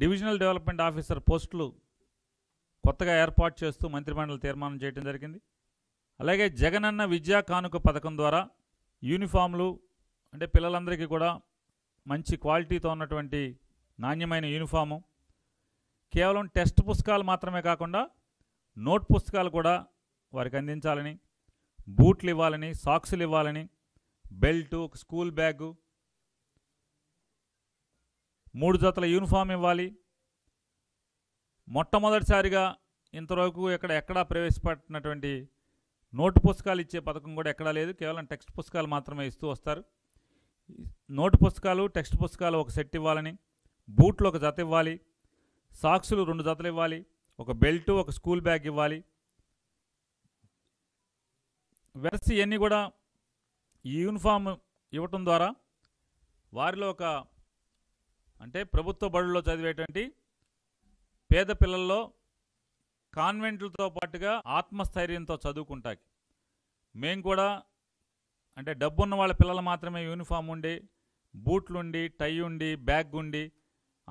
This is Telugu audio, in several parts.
డివిజనల్ డెవలప్మెంట్ ఆఫీసర్ పోస్టులు కొత్తగా ఏర్పాటు చేస్తూ మంత్రిమండలి తీర్మానం చేయడం జరిగింది అలాగే జగనన్న విద్యా కానుక పథకం ద్వారా యూనిఫామ్లు అంటే పిల్లలందరికీ కూడా మంచి క్వాలిటీతో ఉన్నటువంటి నాణ్యమైన యూనిఫాము కేవలం టెక్స్ట్ పుస్తకాలు మాత్రమే కాకుండా నోట్ పుస్తకాలు కూడా వారికి అందించాలని బూట్లు ఇవ్వాలని సాక్సులు ఇవ్వాలని బెల్టు స్కూల్ బ్యాగు మూడు జతల యూనిఫామ్ ఇవ్వాలి మొట్టమొదటిసారిగా ఇంతవరకు ఎక్కడ ఎక్కడా ప్రవేశపెట్టినటువంటి నోటు పుస్తకాలు ఇచ్చే పథకం కూడా ఎక్కడా లేదు కేవలం టెక్స్ట్ పుస్తకాలు మాత్రమే ఇస్తూ వస్తారు నోటు పుస్తకాలు టెక్స్ట్ పుస్తకాలు ఒక సెట్ ఇవ్వాలని బూట్లు ఒక జత ఇవ్వాలి సాక్సులు రెండు జతలు ఇవ్వాలి ఒక బెల్ట్ ఒక స్కూల్ బ్యాగ్ ఇవ్వాలి వెరసి ఇవన్నీ కూడా ఈ యూనిఫామ్ ఇవ్వటం ద్వారా వారిలో ఒక అంటే ప్రభుత్వ బడుల్లో చదివేటువంటి పేద పిల్లల్లో కాన్వెంట్లతో పాటుగా ఆత్మస్థైర్యంతో చదువుకుంటాకి మేము కూడా అంటే డబ్బున్న వాళ్ళ పిల్లలు మాత్రమే యూనిఫామ్ ఉండి బూట్లుండి టై ఉండి బ్యాగ్ ఉండి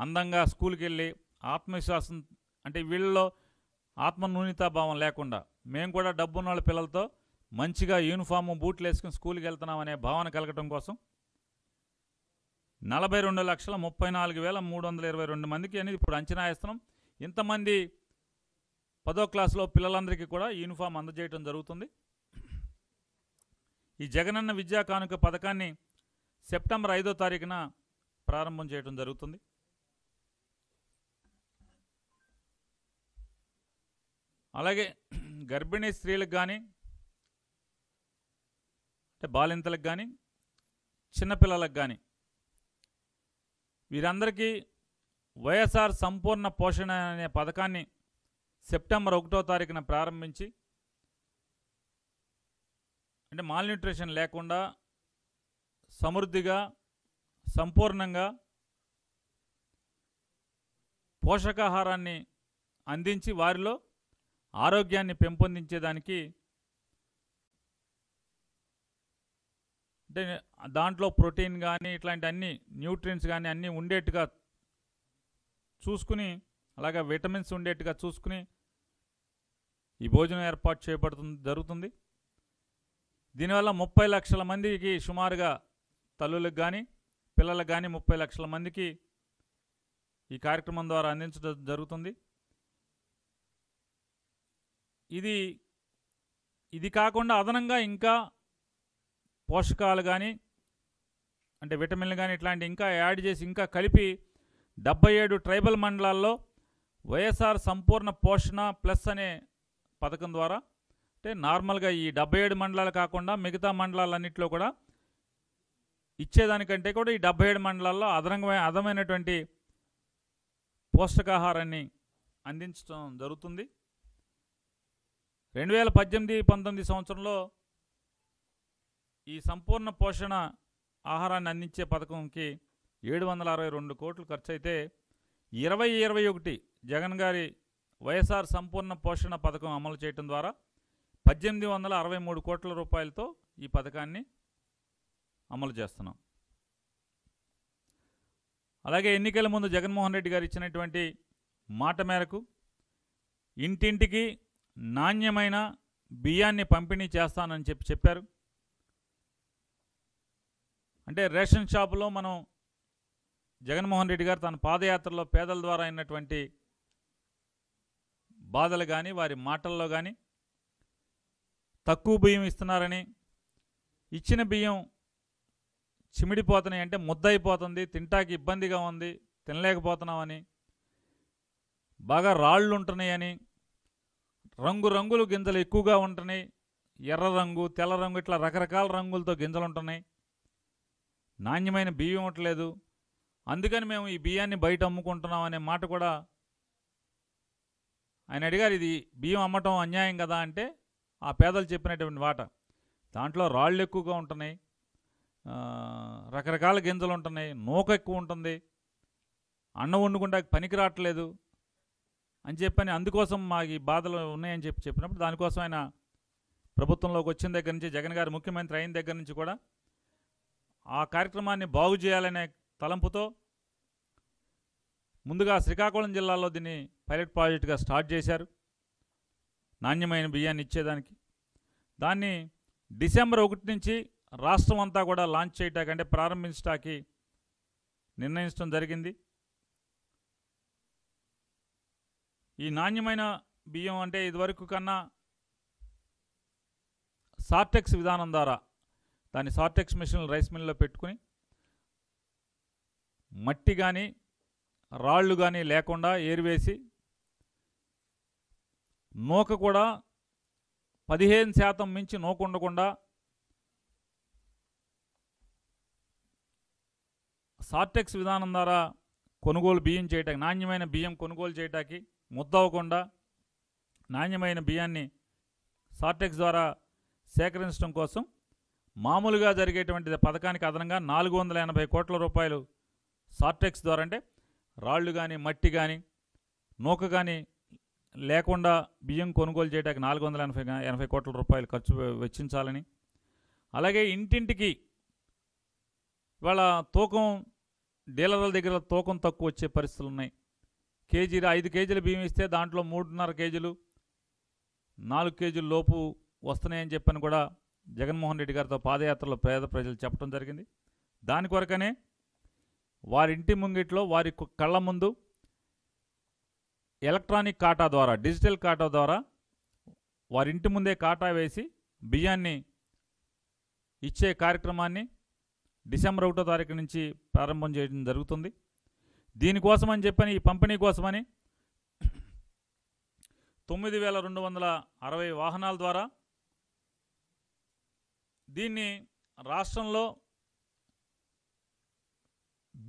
అందంగా స్కూల్కి వెళ్ళి ఆత్మవిశ్వాసం అంటే వీళ్ళలో ఆత్మన్యూనితాభావం లేకుండా మేము కూడా డబ్బున్న వాళ్ళ పిల్లలతో మంచిగా యూనిఫామ్ బూట్లు వేసుకుని స్కూల్కి వెళ్తున్నామనే భావన కలగటం కోసం నలభై రెండు లక్షల ముప్పై నాలుగు వేల మూడు వందల ఇరవై రెండు మందికి అనేది ఇప్పుడు అంచనా వేస్తున్నాం ఇంతమంది పదో క్లాసులో పిల్లలందరికీ కూడా యూనిఫామ్ అందజేయడం జరుగుతుంది ఈ జగనన్న విద్యా కానుక పథకాన్ని సెప్టెంబర్ ఐదో తారీఖున ప్రారంభం చేయడం జరుగుతుంది అలాగే గర్భిణీ స్త్రీలకు కానీ అంటే బాలింతలకు కానీ చిన్నపిల్లలకు కానీ వీరందరికీ వైఎస్ఆర్ సంపూర్ణ పోషణ అనే పథకాన్ని సెప్టెంబర్ ఒకటో తారీఖున ప్రారంభించి అంటే మాల్న్యూట్రిషన్ లేకుండా సమృద్ధిగా సంపూర్ణంగా పోషకాహారాన్ని అందించి వారిలో ఆరోగ్యాన్ని పెంపొందించేదానికి అంటే దాంట్లో ప్రోటీన్ కానీ ఇట్లాంటి అన్ని న్యూట్రియన్స్ కానీ అన్నీ ఉండేట్టుగా చూసుకుని అలాగే విటమిన్స్ ఉండేట్టుగా చూసుకుని ఈ భోజనం ఏర్పాటు చేయబడుతుంది జరుగుతుంది దీనివల్ల ముప్పై లక్షల మందికి సుమారుగా తల్లులకు కానీ పిల్లలకు కానీ ముప్పై లక్షల మందికి ఈ కార్యక్రమం ద్వారా అందించడం జరుగుతుంది ఇది ఇది కాకుండా అదనంగా ఇంకా పోషకాలు కానీ అంటే విటమిన్లు కానీ ఇట్లాంటివి ఇంకా యాడ్ చేసి ఇంకా కలిపి డెబ్బై ఏడు ట్రైబల్ మండలాల్లో వైఎస్ఆర్ సంపూర్ణ పోషణ ప్లస్ అనే పథకం ద్వారా అంటే నార్మల్గా ఈ డెబ్బై ఏడు మండలాలు కాకుండా మిగతా మండలాలన్నింటిలో కూడా ఇచ్చేదానికంటే కూడా ఈ డెబ్బై ఏడు మండలాల్లో అదనంగా అదమైనటువంటి పోషకాహారాన్ని అందించడం జరుగుతుంది రెండు వేల పద్దెనిమిది పంతొమ్మిది సంవత్సరంలో ఈ సంపూర్ణ పోషణ ఆహారాన్ని అందించే పథకంకి ఏడు వందల అరవై రెండు కోట్లు ఖర్చు అయితే ఇరవై ఇరవై ఒకటి జగన్ గారి వైఎస్ఆర్ సంపూర్ణ పోషణ పథకం అమలు చేయటం ద్వారా పద్దెనిమిది వందల అరవై మూడు కోట్ల రూపాయలతో ఈ పథకాన్ని అమలు చేస్తున్నాం అలాగే ఎన్నికల ముందు జగన్మోహన్ రెడ్డి గారు ఇచ్చినటువంటి మాట మేరకు ఇంటింటికి నాణ్యమైన బియ్యాన్ని పంపిణీ చేస్తానని చెప్పి చెప్పారు అంటే రేషన్ షాపులో మనం జగన్మోహన్ రెడ్డి గారు తన పాదయాత్రలో పేదల ద్వారా అయినటువంటి బాధలు కానీ వారి మాటల్లో కానీ తక్కువ బియ్యం ఇస్తున్నారని ఇచ్చిన బియ్యం చిమిడిపోతున్నాయి అంటే ముద్దయిపోతుంది తింటాకి ఇబ్బందిగా ఉంది తినలేకపోతున్నామని బాగా రాళ్ళు ఉంటున్నాయని రంగురంగులు గింజలు ఎక్కువగా ఉంటున్నాయి ఎర్ర రంగు తెల్ల రంగు ఇట్లా రకరకాల రంగులతో గింజలు ఉంటున్నాయి నాణ్యమైన బియ్యం ఇవ్వట్లేదు అందుకని మేము ఈ బియ్యాన్ని బయట అమ్ముకుంటున్నాం అనే మాట కూడా ఆయన అడిగారు ఇది బియ్యం అమ్మటం అన్యాయం కదా అంటే ఆ పేదలు చెప్పినటువంటి మాట దాంట్లో రాళ్ళు ఎక్కువగా ఉంటున్నాయి రకరకాల గింజలు ఉంటున్నాయి నూక ఎక్కువ ఉంటుంది అన్నం వండుకుంటే పనికి రావట్లేదు అని చెప్పని అందుకోసం మాకు ఈ బాధలు ఉన్నాయని చెప్పి చెప్పినప్పుడు దానికోసం ఆయన ప్రభుత్వంలోకి వచ్చిన దగ్గర నుంచి జగన్ గారు ముఖ్యమంత్రి అయిన దగ్గర నుంచి కూడా ఆ కార్యక్రమాన్ని బాగు చేయాలనే తలంపుతో ముందుగా శ్రీకాకుళం జిల్లాలో దీన్ని పైలట్ ప్రాజెక్టుగా స్టార్ట్ చేశారు నాణ్యమైన బియ్యాన్ని ఇచ్చేదానికి దాన్ని డిసెంబర్ ఒకటి నుంచి రాష్ట్రం అంతా కూడా లాంచ్ చేయటానికి అంటే ప్రారంభించటానికి నిర్ణయించడం జరిగింది ఈ నాణ్యమైన బియ్యం అంటే ఇదివరకు కన్నా సార్టెక్స్ విధానం ద్వారా దాన్ని సార్టెక్స్ మిషన్ రైస్ మిల్లో పెట్టుకుని మట్టి కానీ రాళ్ళు కానీ లేకుండా ఏరివేసి నూక కూడా పదిహేను శాతం మించి నూక ఉండకుండా సార్టెక్స్ విధానం ద్వారా కొనుగోలు బియ్యం చేయటానికి నాణ్యమైన బియ్యం కొనుగోలు చేయటానికి ముద్దవకుండా నాణ్యమైన బియ్యాన్ని సార్టెక్స్ ద్వారా సేకరించడం కోసం మామూలుగా జరిగేటువంటి పథకానికి అదనంగా నాలుగు వందల ఎనభై కోట్ల రూపాయలు సార్టెక్స్ ద్వారా అంటే రాళ్ళు కానీ మట్టి కానీ నూక కానీ లేకుండా బియ్యం కొనుగోలు చేయడానికి నాలుగు వందల ఎనభై ఎనభై కోట్ల రూపాయలు ఖర్చు వెచ్చించాలని అలాగే ఇంటింటికి ఇవాళ తూకం డీలర్ల దగ్గర తూకం తక్కువ వచ్చే పరిస్థితులు ఉన్నాయి కేజీలు ఐదు కేజీల బియ్యం ఇస్తే దాంట్లో మూడున్నర కేజీలు నాలుగు కేజీల లోపు వస్తున్నాయని చెప్పని కూడా జగన్మోహన్ రెడ్డి గారితో పాదయాత్రలో పేద ప్రజలు చెప్పడం జరిగింది దాని కొరకనే వారింటి ముంగిట్లో వారి కళ్ళ ముందు ఎలక్ట్రానిక్ కాటా ద్వారా డిజిటల్ కాటా ద్వారా వారింటి ముందే కాటా వేసి బియ్యాన్ని ఇచ్చే కార్యక్రమాన్ని డిసెంబర్ ఒకటో తారీఖు నుంచి ప్రారంభం చేయడం జరుగుతుంది దీనికోసమని చెప్పని ఈ పంపిణీ కోసమని తొమ్మిది వేల రెండు వందల అరవై వాహనాల ద్వారా దీన్ని రాష్ట్రంలో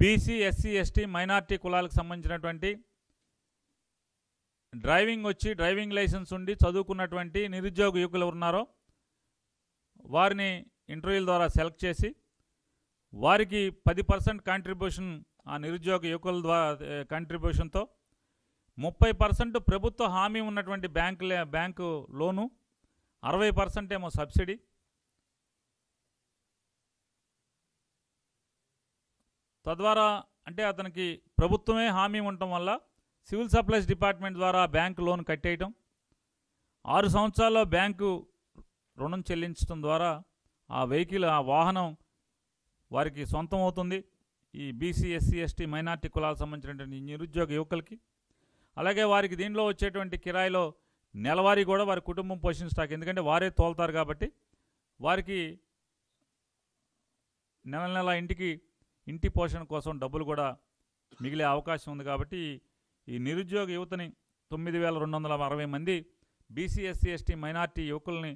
బీసీ ఎస్సీ ఎస్టీ మైనార్టీ కులాలకు సంబంధించినటువంటి డ్రైవింగ్ వచ్చి డ్రైవింగ్ లైసెన్స్ ఉండి చదువుకున్నటువంటి నిరుద్యోగ యువకులు ఉన్నారో వారిని ఇంటర్వ్యూల ద్వారా సెలెక్ట్ చేసి వారికి పది పర్సెంట్ కాంట్రిబ్యూషన్ ఆ నిరుద్యోగ యువకుల ద్వారా కాంట్రిబ్యూషన్తో ముప్పై పర్సెంట్ ప్రభుత్వ హామీ ఉన్నటువంటి బ్యాంకు బ్యాంకు లోను అరవై పర్సెంట్ ఏమో సబ్సిడీ తద్వారా అంటే అతనికి ప్రభుత్వమే హామీ ఉండటం వల్ల సివిల్ సప్లైస్ డిపార్ట్మెంట్ ద్వారా బ్యాంకు లోన్ కట్టేయటం ఆరు సంవత్సరాల్లో బ్యాంకు రుణం చెల్లించడం ద్వారా ఆ వెహికల్ ఆ వాహనం వారికి సొంతం అవుతుంది ఈ బీసీ ఎస్సీ ఎస్టీ మైనార్టీ కులాలకు సంబంధించినటువంటి నిరుద్యోగ యువకులకి అలాగే వారికి దీనిలో వచ్చేటువంటి కిరాయిలో నెలవారీ కూడా వారి కుటుంబం పోషించడానికి ఎందుకంటే వారే తోలుతారు కాబట్టి వారికి నెల నెల ఇంటికి ఇంటి పోషణ కోసం డబ్బులు కూడా మిగిలే అవకాశం ఉంది కాబట్టి ఈ నిరుద్యోగ యువతని తొమ్మిది వేల రెండు వందల అరవై మంది బీసీ ఎస్సీ ఎస్టీ మైనార్టీ యువకుల్ని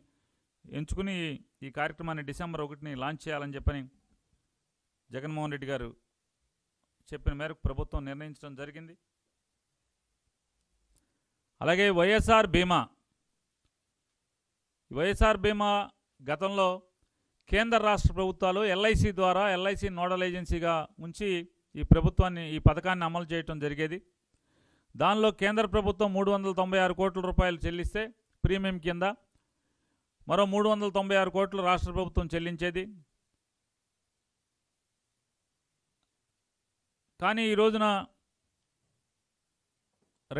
ఎంచుకుని ఈ కార్యక్రమాన్ని డిసెంబర్ ఒకటిని లాంచ్ చేయాలని చెప్పని జగన్మోహన్ రెడ్డి గారు చెప్పిన మేరకు ప్రభుత్వం నిర్ణయించడం జరిగింది అలాగే వైఎస్ఆర్ బీమా వైఎస్ఆర్ బీమా గతంలో కేంద్ర రాష్ట్ర ప్రభుత్వాలు ఎల్ఐసి ద్వారా ఎల్ఐసి నోడల్ ఏజెన్సీగా ఉంచి ఈ ప్రభుత్వాన్ని ఈ పథకాన్ని అమలు చేయటం జరిగేది దానిలో కేంద్ర ప్రభుత్వం మూడు వందల తొంభై ఆరు కోట్ల రూపాయలు చెల్లిస్తే ప్రీమియం కింద మరో మూడు వందల తొంభై ఆరు కోట్లు రాష్ట్ర ప్రభుత్వం చెల్లించేది కానీ ఈ రోజున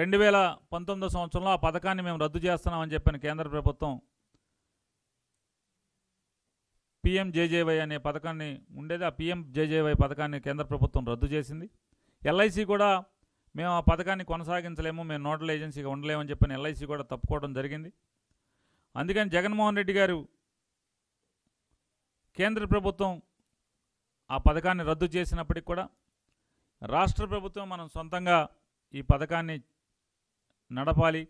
రెండు వేల పంతొమ్మిదో సంవత్సరంలో ఆ పథకాన్ని మేము రద్దు చేస్తున్నామని చెప్పిన కేంద్ర ప్రభుత్వం పీఎంజేజేవై అనే పథకాన్ని ఉండేది ఆ పీఎంజేజేవై పథకాన్ని కేంద్ర ప్రభుత్వం రద్దు చేసింది ఎల్ఐసి కూడా మేము ఆ పథకాన్ని కొనసాగించలేము మేము నోడల్ ఏజెన్సీగా ఉండలేమని చెప్పిన ఎల్ఐసి కూడా తప్పుకోవడం జరిగింది అందుకని జగన్మోహన్ రెడ్డి గారు కేంద్ర ప్రభుత్వం ఆ పథకాన్ని రద్దు చేసినప్పటికి కూడా రాష్ట్ర ప్రభుత్వం మనం సొంతంగా ఈ పథకాన్ని నడపాలి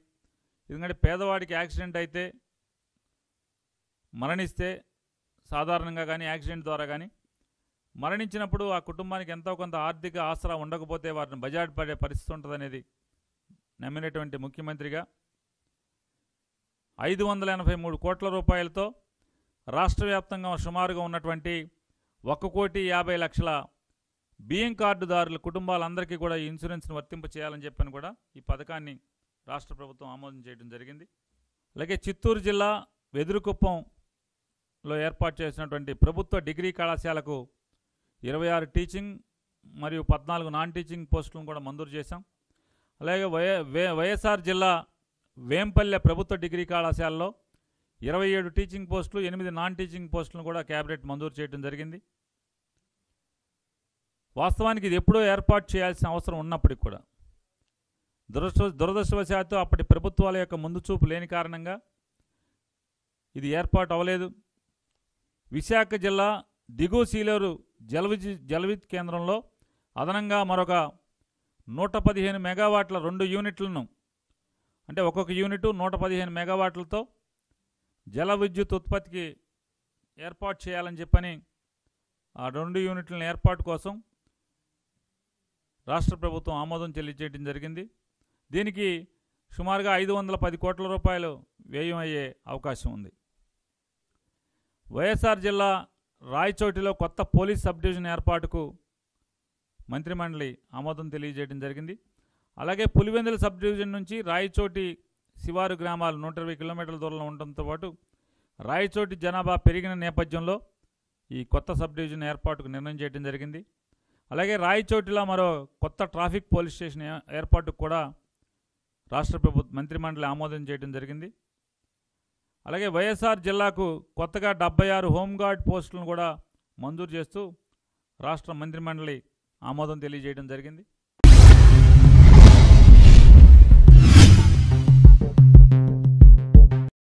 ఎందుకంటే పేదవాడికి యాక్సిడెంట్ అయితే మరణిస్తే సాధారణంగా కానీ యాక్సిడెంట్ ద్వారా కానీ మరణించినప్పుడు ఆ కుటుంబానికి ఎంతో కొంత ఆర్థిక ఆసరా ఉండకపోతే వారిని బజాడ్ పడే పరిస్థితి ఉంటుందనేది నమ్మినటువంటి ముఖ్యమంత్రిగా ఐదు వందల ఎనభై మూడు కోట్ల రూపాయలతో రాష్ట్ర వ్యాప్తంగా సుమారుగా ఉన్నటువంటి ఒక కోటి యాభై లక్షల బియ్యం కార్డుదారుల కుటుంబాలందరికీ కూడా ఇన్సూరెన్స్ను వర్తింప చేయాలని చెప్పని కూడా ఈ పథకాన్ని రాష్ట్ర ప్రభుత్వం ఆమోదం చేయడం జరిగింది అలాగే చిత్తూరు జిల్లా వెదురుకుప్పం లో ఏర్పాటు చేసినటువంటి ప్రభుత్వ డిగ్రీ కళాశాలకు ఇరవై ఆరు టీచింగ్ మరియు పద్నాలుగు నాన్ టీచింగ్ పోస్టులను కూడా మంజూరు చేశాం అలాగే వై వైఎస్ఆర్ జిల్లా వేంపల్లె ప్రభుత్వ డిగ్రీ కళాశాలలో ఇరవై ఏడు టీచింగ్ పోస్టులు ఎనిమిది నాన్ టీచింగ్ పోస్టులను కూడా క్యాబినెట్ మంజూరు చేయడం జరిగింది వాస్తవానికి ఇది ఎప్పుడో ఏర్పాటు చేయాల్సిన అవసరం ఉన్నప్పటికీ కూడా దురదృష్ట దురదృష్టవశాత్తు అప్పటి ప్రభుత్వాల యొక్క ముందు లేని కారణంగా ఇది ఏర్పాటు అవ్వలేదు విశాఖ జిల్లా దిగువ సీలేరు జలవిద్యు జలవిద్యుత్ కేంద్రంలో అదనంగా మరొక నూట పదిహేను మెగావాట్ల రెండు యూనిట్లను అంటే ఒక్కొక్క యూనిట్ నూట పదిహేను మెగావాట్లతో జల విద్యుత్ ఉత్పత్తికి ఏర్పాటు చేయాలని చెప్పని ఆ రెండు యూనిట్ల ఏర్పాటు కోసం రాష్ట్ర ప్రభుత్వం ఆమోదం చెల్లించేయడం జరిగింది దీనికి సుమారుగా ఐదు వందల పది కోట్ల రూపాయలు వ్యయం అయ్యే అవకాశం ఉంది వైఎస్ఆర్ జిల్లా రాయచోటిలో కొత్త పోలీస్ సబ్ డివిజన్ ఏర్పాటుకు మంత్రిమండలి ఆమోదం తెలియజేయడం జరిగింది అలాగే పులివెందుల సబ్ డివిజన్ నుంచి రాయచోటి శివారు గ్రామాలు నూట ఇరవై కిలోమీటర్ల దూరంలో ఉండటంతో పాటు రాయచోటి జనాభా పెరిగిన నేపథ్యంలో ఈ కొత్త సబ్ డివిజన్ ఏర్పాటుకు నిర్ణయం చేయడం జరిగింది అలాగే రాయచోటిలో మరో కొత్త ట్రాఫిక్ పోలీస్ స్టేషన్ ఏర్పాటుకు కూడా రాష్ట్ర ప్రభుత్వ మంత్రిమండలి ఆమోదం చేయడం జరిగింది అలాగే వైఎస్ఆర్ జిల్లాకు కొత్తగా డెబ్బై ఆరు హోంగార్డ్ పోస్టులను కూడా మంజూరు చేస్తూ రాష్ట్ర మంత్రిమండలి ఆమోదం తెలియజేయడం జరిగింది